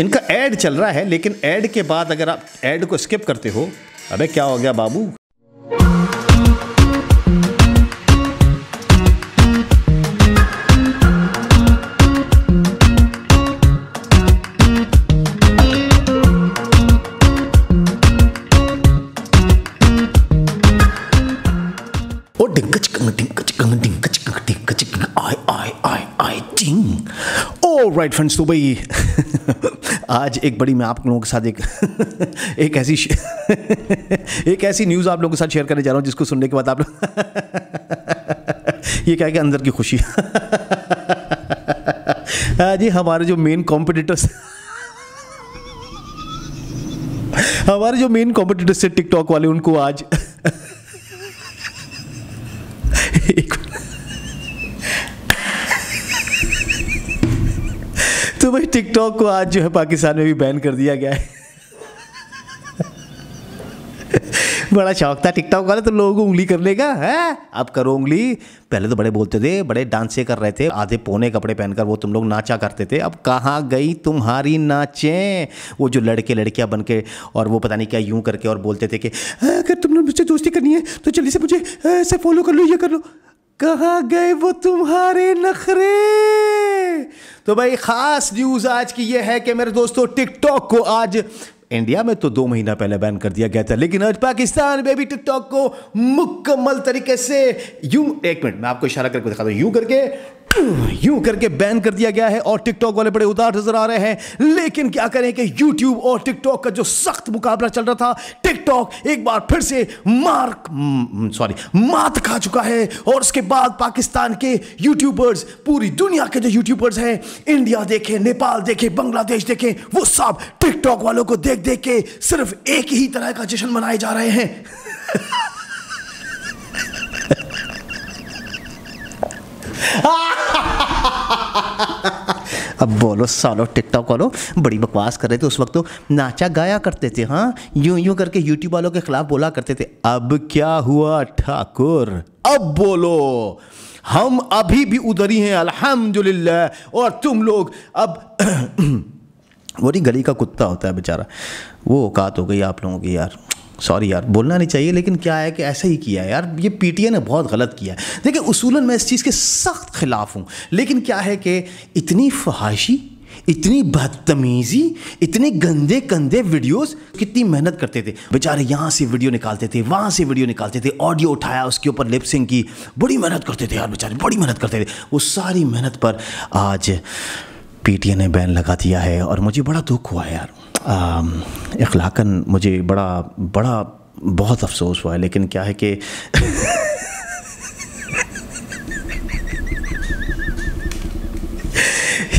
इनका एड चल रहा है लेकिन एड के बाद अगर आप एड को स्किप करते हो अबे क्या हो गया बाबू राइट फ्रेंड्स तो भाई आज एक बड़ी मैं आप लोगों के साथ एक एक ऐसी एक ऐसी न्यूज़ आप लोगों के साथ शेयर करने जा रहा हूँ जिसको सुनने के बाद आप लोग ये क्या कि अंदर की खुशी जी हमारे जो मेन कॉम्पिटिटर्स हमारे जो मेन कॉम्पिटिटर्स थे टिकटॉक वाले उनको आज एक तो भाई टिकटॉक को आज जो है पाकिस्तान में भी बैन कर दिया गया है बड़ा शौक था टिकटॉक वाले तो लोगों को उंगली करने का है अब करो उंगली पहले तो बड़े बोलते थे बड़े डांसे कर रहे थे आधे पौने कपड़े पहनकर वो तुम लोग नाचा करते थे अब कहाँ गई तुम्हारी नाचें वो जो लड़के लड़कियाँ बन के और वो पता नहीं क्या यूं करके और बोलते थे कि अगर तुम लोग मुझसे दोस्ती करनी है तो जल्दी से मुझे ऐसे फॉलो कर लो ये कर लो कहाँ गए वो तुम्हारे नखरे तो भाई खास न्यूज आज की ये है कि मेरे दोस्तों टिकटॉक को आज इंडिया में तो दो महीना पहले बैन कर दिया गया था लेकिन आज पाकिस्तान में भी टिकटॉक को मुकम्मल तरीके से यूं एक मिनट मैं आपको इशारा करके दिखा दूँ यूं करके यूं करके बैन कर दिया गया है और टिकटॉक वाले बड़े उदार नजर आ रहे हैं लेकिन क्या करें कि यूट्यूब और टिकटॉक का जो सख्त मुकाबला चल रहा था टिकटॉक एक बार फिर से मार्क सॉरी मात खा चुका है और उसके बाद पाकिस्तान के यूट्यूबर्स पूरी दुनिया के जो यूट्यूबर्स हैं इंडिया देखें नेपाल देखें बांग्लादेश देखें वो सब टिकटॉक वालों को देख देख के सिर्फ एक ही तरह का जश्न मनाए जा रहे हैं अब बोलो सालो टिकटॉक वालों बड़ी बकवास कर रहे थे उस वक्त तो नाचा गाया करते थे हाँ यूं यूं करके यूट्यूब वालों के खिलाफ बोला करते थे अब क्या हुआ ठाकुर अब बोलो हम अभी भी उधर ही हैं अल्हम्दुलिल्लाह और तुम लोग अब वो नहीं गली का कुत्ता होता है बेचारा वो औकात हो गई आप लोगों की यार सॉरी यार बोलना नहीं चाहिए लेकिन क्या है कि ऐसा ही किया है यार ये पी ने बहुत गलत किया है देखिए उसूलन मैं इस चीज़ के सख्त खिलाफ हूँ लेकिन क्या है कि इतनी फहाशी इतनी बदतमीज़ी इतने गंदे कंधे वीडियोस कितनी मेहनत करते थे बेचारे यहाँ से वीडियो निकालते थे वहाँ से वीडियो निकालते थे ऑडियो उठाया उसके ऊपर लिपसिंग की बड़ी मेहनत करते थे यार बेचारे बड़ी मेहनत करते थे वो सारी मेहनत पर आज पी ने बैन लगा दिया है और मुझे बड़ा दुख हुआ है यार इखलाकन मुझे बड़ा बड़ा बहुत अफसोस हुआ है लेकिन क्या है कि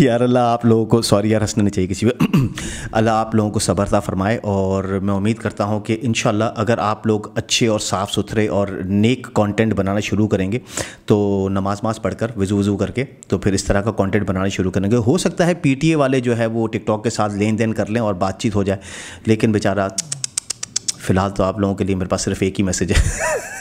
यार अल्लाह आप लोगों को सॉरी यार हंसना नहीं चाहिए किसी पर अल्लाह आप लोगों को सब्रता फ़रमाए और मैं उम्मीद करता हूँ कि इन अगर आप लोग अच्छे और साफ़ सुथरे और नेक कंटेंट बनाना शुरू करेंगे तो नमाज माज पढ़कर वज़ू वज़ू करके तो फिर इस तरह का कंटेंट बनाना शुरू करेंगे हो सकता है ए वाले जो है वो टिकटॉक के साथ लेन देन कर लें और बातचीत हो जाए लेकिन बेचारा फ़िलहाल तो आप लोगों के लिए मेरे पास सिर्फ एक ही मैसेज है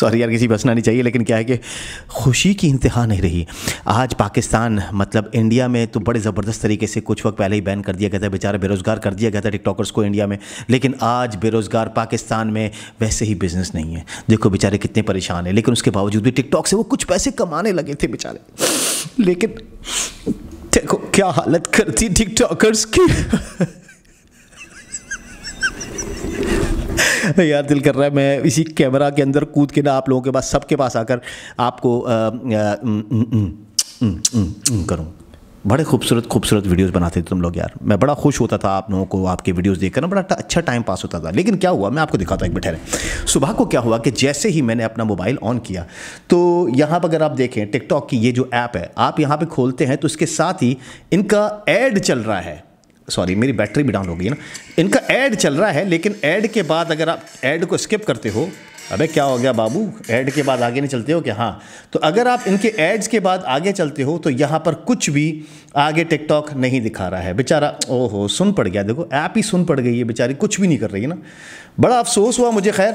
सॉरी यार किसी बसना नहीं चाहिए लेकिन क्या है कि खुशी की इंतहा नहीं रही आज पाकिस्तान मतलब इंडिया में तो बड़े ज़बरदस्त तरीके से कुछ वक्त पहले ही बैन कर दिया गया था बेचारा बेरोज़गार कर दिया गया था टिकटॉकर्स को इंडिया में लेकिन आज बेरोज़गार पाकिस्तान में वैसे ही बिज़नेस नहीं है देखो बेचारे कितने परेशान हैं लेकिन उसके बावजूद भी टिकटॉक से वो कुछ पैसे कमाने लगे थे बेचारे लेकिन देखो क्या हालत करती टिकटॉकर्स की यार दिल कर रहा है मैं इसी कैमरा के अंदर कूद के ना आप लोगों के पास सबके पास आकर आपको करूँ बड़े खूबसूरत खूबसूरत वीडियोस बनाते थे तुम लोग यार मैं बड़ा खुश होता था आप लोगों को आपके वीडियोस देखकर ना बड़ा अच्छा टाइम पास होता था लेकिन क्या हुआ मैं आपको दिखाता हूँ एक बैठे सुबह को क्या हुआ कि जैसे ही मैंने अपना मोबाइल ऑन किया तो यहाँ पर अगर आप देखें टिकटॉक की ये जो ऐप है आप यहाँ पर खोलते हैं तो इसके साथ ही इनका एड चल रहा है सॉरी मेरी बैटरी भी डाउन हो गई है ना इनका ऐड चल रहा है लेकिन ऐड के बाद अगर आप ऐड को स्किप करते हो अबे क्या हो गया बाबू ऐड के बाद आगे नहीं चलते हो कि हाँ तो अगर आप इनके एड्स के बाद आगे चलते हो तो यहाँ पर कुछ भी आगे टिकटॉक नहीं दिखा रहा है बेचारा ओहो सुन पड़ गया देखो ऐप ही सुन पड़ गई है बेचारी कुछ भी नहीं कर रही है ना बड़ा अफसोस हुआ मुझे खैर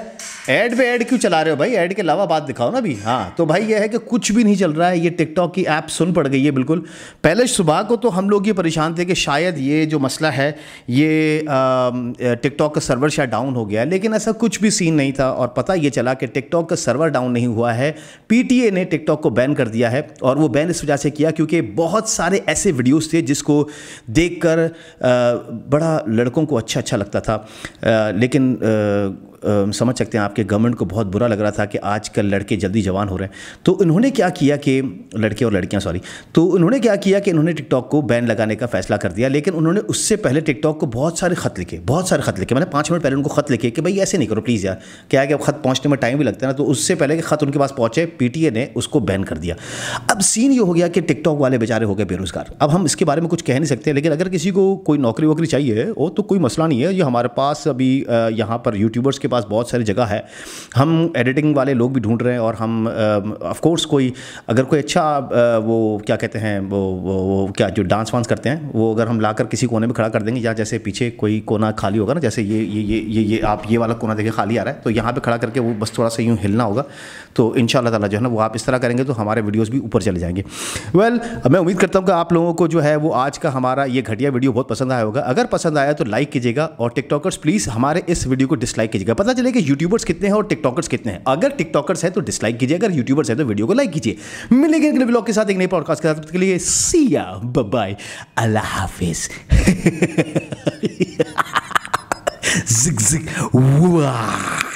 ऐड पे ऐड क्यों चला रहे हो भाई ऐड के अलावा बात दिखाओ ना अभी हाँ तो भाई ये है कि कुछ भी नहीं चल रहा है ये टिकटॉक की ऐप सुन पड़ गई है बिल्कुल पहले सुबह को तो हम लोग ये परेशान थे कि शायद ये जो मसला है ये टिकटॉक का सर्वर शायद डाउन हो गया लेकिन ऐसा कुछ भी सीन नहीं था और पता ये चला कि टिकटॉक का सर्वर डाउन नहीं हुआ है पी ने टिकटॉक को बैन कर दिया है और वो बैन इस वजह से किया क्योंकि बहुत सारे ऐसे वीडियोज़ थे जिसको देख बड़ा लड़कों को अच्छा अच्छा लगता था लेकिन समझ सकते हैं आपके गवर्नमेंट को बहुत बुरा लग रहा था कि आजकल लड़के जल्दी जवान हो रहे हैं तो इन्होंने क्या किया कि लड़के और लड़कियां सॉरी तो उन्होंने क्या किया कि इन्होंने टिकटॉक को बैन लगाने का फैसला कर दिया लेकिन उन्होंने उससे पहले टिकटॉक को बहुत सारे खत लिखे बहुत सारे खत लिखे मैंने पाँच मिनट पहले उनको खत लिखे कि भाई ऐसे नहीं करो प्लीज़ यार क्या है कि अब खत पहुँचने में टाइम भी लगता है ना तो उससे पहले कि खत उनके पास पहुँचे पी ने उसको बैन कर दिया अब सीन ये हो गया कि टिकटॉक वाले बेचारे हो गए बेरोजगार अब हम इसके बारे में कुछ कह नहीं सकते लेकिन अगर किसी को कोई नौकरी वोकरी चाहिए हो तो कोई मसला नहीं है ये हमारे पास अभी यहाँ पर यूट्यूबर्स के पास बहुत सारी जगह है हम एडिटिंग वाले लोग भी ढूंढ रहे हैं और हम ऑफ कोर्स कोई अगर कोई अच्छा वो क्या कहते हैं वो वो, वो क्या जो डांस वांस करते हैं वो अगर हम लाकर किसी कोने में खड़ा कर देंगे या जैसे पीछे कोई कोना खाली होगा ना जैसे ये ये ये ये, ये आप ये वाला कोना देखिए खाली आ रहा है तो यहाँ पर खड़ा करके वो बस थोड़ा सा यूँ हिलना होगा तो इन ताला जो है ना वो आप इस तरह करेंगे तो हमारे वीडियोज़ भी ऊपर चले जाएंगे वेल well, मैं उम्मीद करता हूँ कि आप लोगों को जो है वो आज का हमारा ये घटिया वीडियो बहुत पसंद आया होगा अगर पसंद आया तो लाइक कीजिएगा और टिकटॉकर्स प्लीज़ हमारे इस वीडियो को डिसलाइक कीजिएगा पता चले कि यूट्यूबर्स कितने हैं और टिकटॉकर्स कितने हैं अगर टिकटॉकर्स हैं तो डिसलाइक कीजिए अगर यूट्यूबर्स हैं तो वीडियो को लाइक कीजिए मिलेंगे अगले ब्लॉग के साथ एक नए पॉडकास्ट के साथ के लिए सिया बाय अल्लाह हाफिज Zig zig. वाह